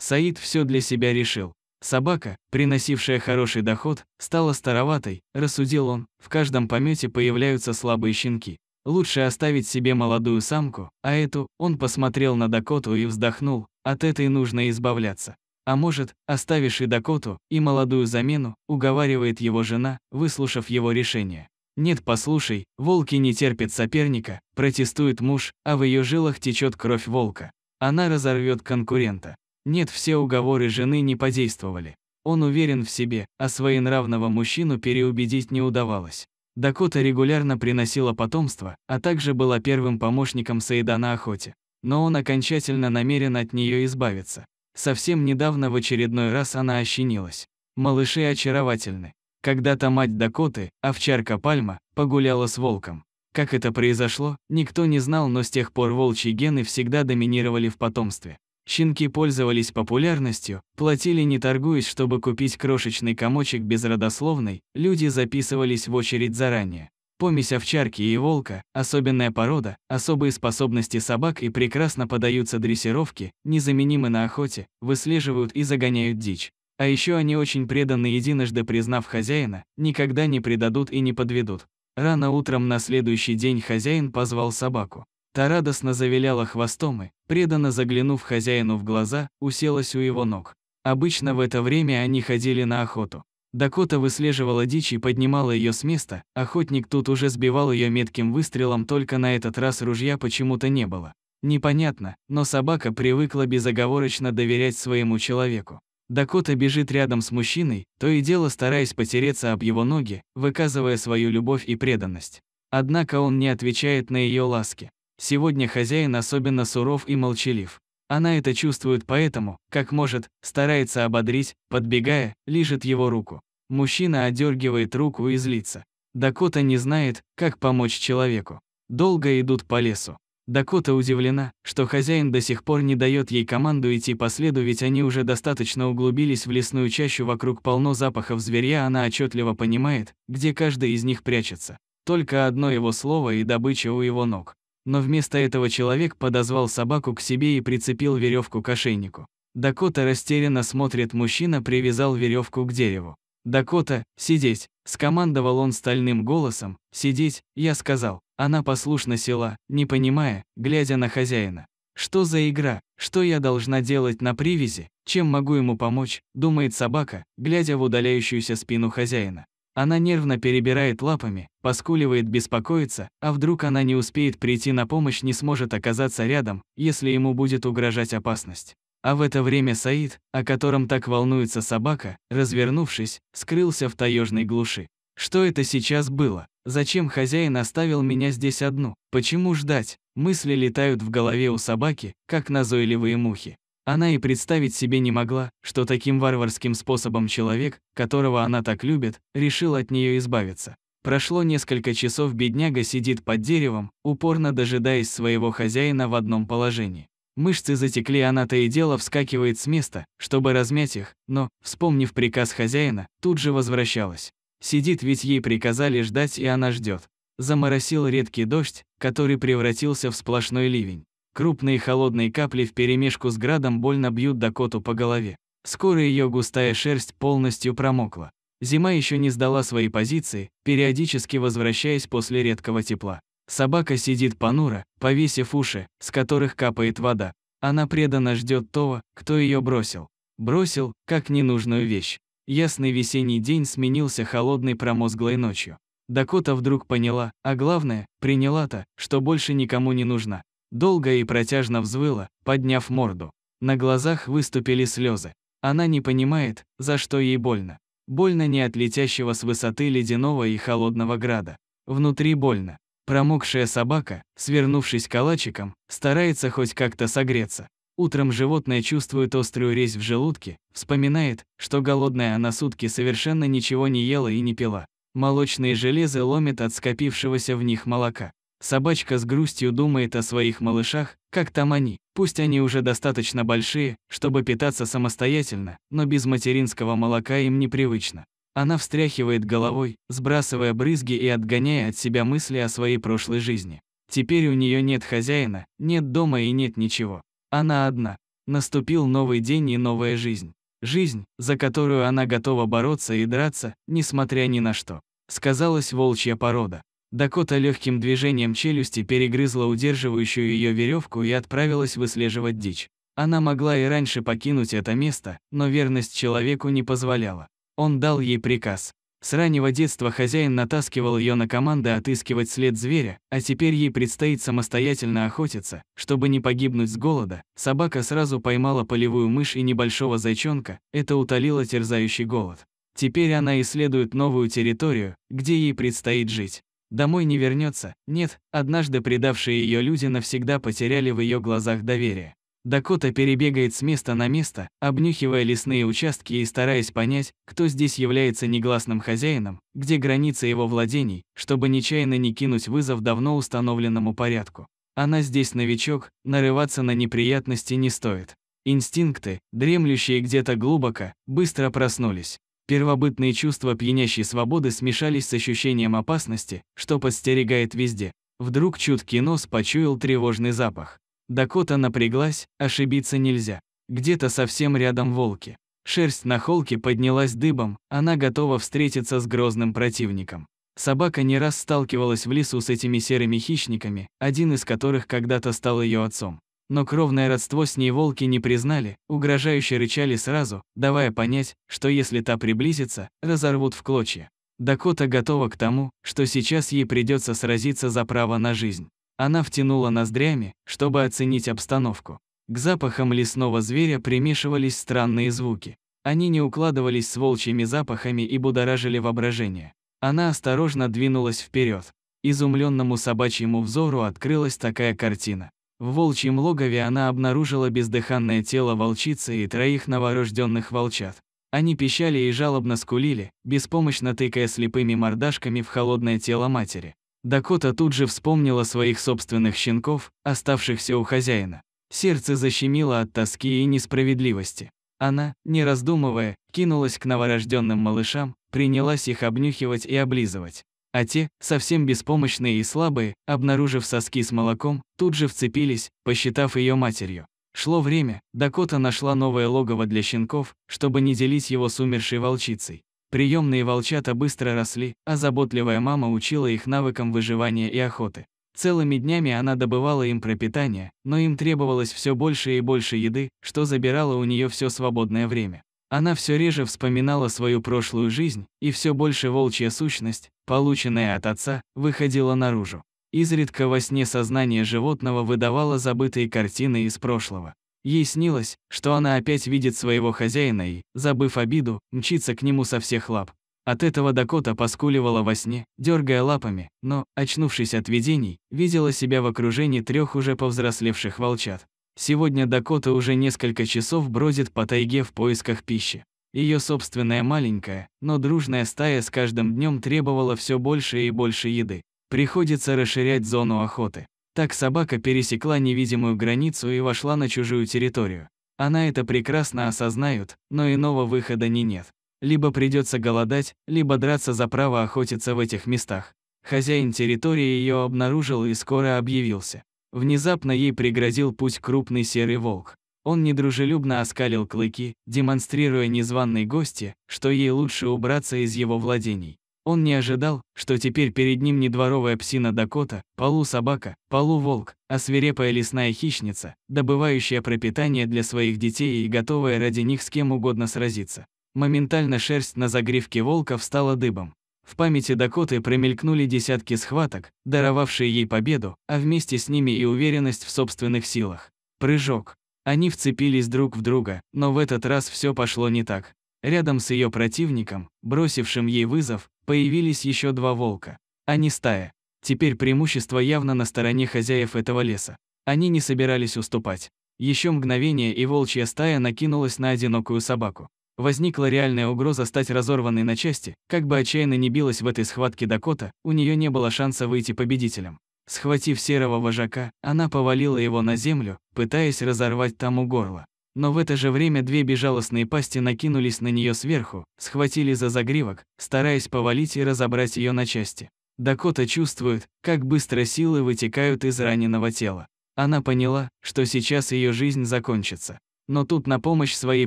Саид все для себя решил. Собака, приносившая хороший доход, стала староватой, рассудил он, в каждом помете появляются слабые щенки. Лучше оставить себе молодую самку, а эту, он посмотрел на Дакоту и вздохнул, от этой нужно избавляться. А может, оставишь и Дакоту, и молодую замену, уговаривает его жена, выслушав его решение. Нет, послушай, волки не терпят соперника, протестует муж, а в ее жилах течет кровь волка. Она разорвет конкурента. Нет, все уговоры жены не подействовали. Он уверен в себе, а своенравного мужчину переубедить не удавалось. Дакота регулярно приносила потомство, а также была первым помощником Саида на охоте. Но он окончательно намерен от нее избавиться. Совсем недавно в очередной раз она ощенилась. Малыши очаровательны. Когда-то мать Дакоты, овчарка Пальма, погуляла с волком. Как это произошло, никто не знал, но с тех пор волчьи гены всегда доминировали в потомстве. Щенки пользовались популярностью, платили не торгуясь, чтобы купить крошечный комочек безродословной, люди записывались в очередь заранее. Помесь овчарки и волка, особенная порода, особые способности собак и прекрасно подаются дрессировке, незаменимы на охоте, выслеживают и загоняют дичь. А еще они очень преданы единожды признав хозяина, никогда не предадут и не подведут. Рано утром на следующий день хозяин позвал собаку. Та радостно завиляла хвостом и, преданно заглянув хозяину в глаза, уселась у его ног. Обычно в это время они ходили на охоту. Дакота выслеживала дичь и поднимала ее с места, охотник тут уже сбивал ее метким выстрелом, только на этот раз ружья почему-то не было. Непонятно, но собака привыкла безоговорочно доверять своему человеку. Дакота бежит рядом с мужчиной, то и дело стараясь потереться об его ноги, выказывая свою любовь и преданность. Однако он не отвечает на ее ласки. Сегодня хозяин особенно суров и молчалив. Она это чувствует поэтому, как может, старается ободрить, подбегая, лижет его руку. Мужчина одергивает руку и злится. Дакота не знает, как помочь человеку. Долго идут по лесу. Дакота удивлена, что хозяин до сих пор не дает ей команду идти по следу, ведь они уже достаточно углубились в лесную чащу, вокруг полно запахов зверя, она отчетливо понимает, где каждый из них прячется. Только одно его слово и добыча у его ног но вместо этого человек подозвал собаку к себе и прицепил веревку к ошейнику. Дакота растерянно смотрит, мужчина привязал веревку к дереву. «Дакота, сидеть!» – скомандовал он стальным голосом. «Сидеть!» – я сказал. Она послушно села, не понимая, глядя на хозяина. «Что за игра? Что я должна делать на привязи? Чем могу ему помочь?» – думает собака, глядя в удаляющуюся спину хозяина. Она нервно перебирает лапами, поскуливает, беспокоится, а вдруг она не успеет прийти на помощь, не сможет оказаться рядом, если ему будет угрожать опасность. А в это время Саид, о котором так волнуется собака, развернувшись, скрылся в таежной глуши. Что это сейчас было? Зачем хозяин оставил меня здесь одну? Почему ждать? Мысли летают в голове у собаки, как назойливые мухи. Она и представить себе не могла, что таким варварским способом человек, которого она так любит, решил от нее избавиться. Прошло несколько часов, бедняга сидит под деревом, упорно дожидаясь своего хозяина в одном положении. Мышцы затекли, она то и дело вскакивает с места, чтобы размять их, но, вспомнив приказ хозяина, тут же возвращалась. Сидит, ведь ей приказали ждать, и она ждет. Заморосил редкий дождь, который превратился в сплошной ливень. Крупные холодные капли вперемешку с градом больно бьют Дакоту по голове. Скоро ее густая шерсть полностью промокла. Зима еще не сдала свои позиции, периодически возвращаясь после редкого тепла. Собака сидит понуро, повесив уши, с которых капает вода. Она преданно ждет того, кто ее бросил. Бросил, как ненужную вещь. Ясный весенний день сменился холодной промозглой ночью. Дакота вдруг поняла, а главное, приняла-то, что больше никому не нужна долго и протяжно взвыла, подняв морду. На глазах выступили слезы. Она не понимает, за что ей больно. Больно не от летящего с высоты ледяного и холодного града. Внутри больно. Промокшая собака, свернувшись калачиком, старается хоть как-то согреться. Утром животное чувствует острую резь в желудке, вспоминает, что голодная она сутки совершенно ничего не ела и не пила. Молочные железы ломят от скопившегося в них молока. Собачка с грустью думает о своих малышах, как там они. Пусть они уже достаточно большие, чтобы питаться самостоятельно, но без материнского молока им непривычно. Она встряхивает головой, сбрасывая брызги и отгоняя от себя мысли о своей прошлой жизни. Теперь у нее нет хозяина, нет дома и нет ничего. Она одна. Наступил новый день и новая жизнь. Жизнь, за которую она готова бороться и драться, несмотря ни на что. Сказалась волчья порода. Дакота легким движением челюсти перегрызла удерживающую ее веревку и отправилась выслеживать дичь. Она могла и раньше покинуть это место, но верность человеку не позволяла. Он дал ей приказ. С раннего детства хозяин натаскивал ее на команды отыскивать след зверя, а теперь ей предстоит самостоятельно охотиться. Чтобы не погибнуть с голода, собака сразу поймала полевую мышь и небольшого зайчонка, это утолило терзающий голод. Теперь она исследует новую территорию, где ей предстоит жить домой не вернется. Нет, однажды предавшие ее люди навсегда потеряли в ее глазах доверие. Дакота перебегает с места на место, обнюхивая лесные участки и стараясь понять, кто здесь является негласным хозяином, где граница его владений, чтобы нечаянно не кинуть вызов давно установленному порядку. Она здесь новичок, нарываться на неприятности не стоит. Инстинкты, дремлющие где-то глубоко, быстро проснулись. Первобытные чувства пьянящей свободы смешались с ощущением опасности, что подстерегает везде. Вдруг чуткий нос почуял тревожный запах. Дакота напряглась, ошибиться нельзя. Где-то совсем рядом волки. Шерсть на холке поднялась дыбом, она готова встретиться с грозным противником. Собака не раз сталкивалась в лесу с этими серыми хищниками, один из которых когда-то стал ее отцом но кровное родство с ней волки не признали, угрожающе рычали сразу, давая понять, что если та приблизится, разорвут в клочья. Дакота готова к тому, что сейчас ей придется сразиться за право на жизнь. Она втянула ноздрями, чтобы оценить обстановку. К запахам лесного зверя примешивались странные звуки. Они не укладывались с волчьими запахами и будоражили воображение. Она осторожно двинулась вперед. Изумленному собачьему взору открылась такая картина. В волчьем логове она обнаружила бездыханное тело волчицы и троих новорожденных волчат. Они пищали и жалобно скулили, беспомощно тыкая слепыми мордашками в холодное тело матери. Дакота тут же вспомнила своих собственных щенков, оставшихся у хозяина. Сердце защемило от тоски и несправедливости. Она, не раздумывая, кинулась к новорожденным малышам, принялась их обнюхивать и облизывать а те, совсем беспомощные и слабые, обнаружив соски с молоком, тут же вцепились, посчитав ее матерью. Шло время, Дакота нашла новое логово для щенков, чтобы не делить его с умершей волчицей. Приемные волчата быстро росли, а заботливая мама учила их навыкам выживания и охоты. Целыми днями она добывала им пропитание, но им требовалось все больше и больше еды, что забирало у нее все свободное время. Она все реже вспоминала свою прошлую жизнь, и все больше волчья сущность, полученная от отца, выходила наружу. Изредка во сне сознание животного выдавало забытые картины из прошлого. Ей снилось, что она опять видит своего хозяина и, забыв обиду, мчится к нему со всех лап. От этого Дакота поскуливала во сне, дергая лапами, но, очнувшись от видений, видела себя в окружении трех уже повзрослевших волчат. Сегодня Дакота уже несколько часов бродит по тайге в поисках пищи. Ее собственная маленькая, но дружная стая с каждым днем требовала все больше и больше еды. Приходится расширять зону охоты. Так собака пересекла невидимую границу и вошла на чужую территорию. Она это прекрасно осознает, но иного выхода не нет. Либо придется голодать, либо драться за право охотиться в этих местах. Хозяин территории ее обнаружил и скоро объявился. Внезапно ей пригрозил пусть крупный серый волк. Он недружелюбно оскалил клыки, демонстрируя незваной гости, что ей лучше убраться из его владений. Он не ожидал, что теперь перед ним не дворовая псина Дакота, полусобака, полуволк, а свирепая лесная хищница, добывающая пропитание для своих детей и готовая ради них с кем угодно сразиться. Моментально шерсть на загривке волка встала дыбом. В памяти Дакоты промелькнули десятки схваток, даровавшие ей победу, а вместе с ними и уверенность в собственных силах. Прыжок. Они вцепились друг в друга, но в этот раз все пошло не так. Рядом с ее противником, бросившим ей вызов, появились еще два волка. Они стая. Теперь преимущество явно на стороне хозяев этого леса. Они не собирались уступать. Еще мгновение, и волчья стая накинулась на одинокую собаку. Возникла реальная угроза стать разорванной на части, как бы отчаянно не билась в этой схватке Дакота, у нее не было шанса выйти победителем. Схватив серого вожака, она повалила его на землю, пытаясь разорвать тому горло. Но в это же время две безжалостные пасти накинулись на нее сверху, схватили за загривок, стараясь повалить и разобрать ее на части. Дакота чувствует, как быстро силы вытекают из раненого тела. Она поняла, что сейчас ее жизнь закончится. Но тут на помощь своей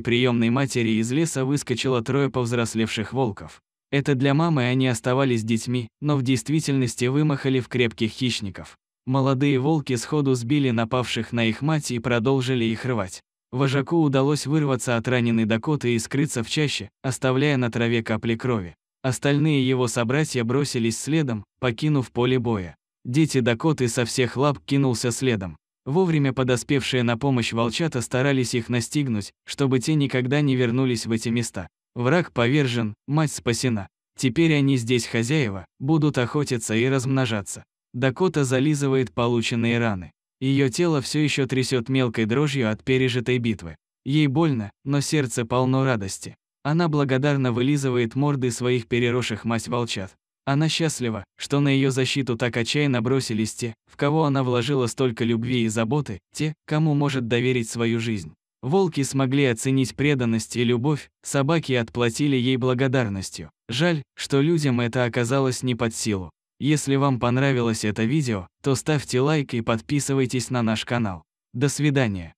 приемной матери из леса выскочило трое повзрослевших волков. Это для мамы они оставались детьми, но в действительности вымахали в крепких хищников. Молодые волки сходу сбили напавших на их мать и продолжили их рвать. Вожаку удалось вырваться от раненой Дакоты и скрыться в чаще, оставляя на траве капли крови. Остальные его собратья бросились следом, покинув поле боя. Дети Дакоты со всех лап кинулся следом. Вовремя подоспевшие на помощь волчата старались их настигнуть, чтобы те никогда не вернулись в эти места. Враг повержен, мать спасена. Теперь они здесь хозяева, будут охотиться и размножаться. Дакота зализывает полученные раны. Ее тело все еще трясет мелкой дрожью от пережитой битвы. Ей больно, но сердце полно радости. Она благодарно вылизывает морды своих переросших мать волчат. Она счастлива, что на ее защиту так отчаянно бросились те, в кого она вложила столько любви и заботы, те, кому может доверить свою жизнь. Волки смогли оценить преданность и любовь, собаки отплатили ей благодарностью. Жаль, что людям это оказалось не под силу. Если вам понравилось это видео, то ставьте лайк и подписывайтесь на наш канал. До свидания.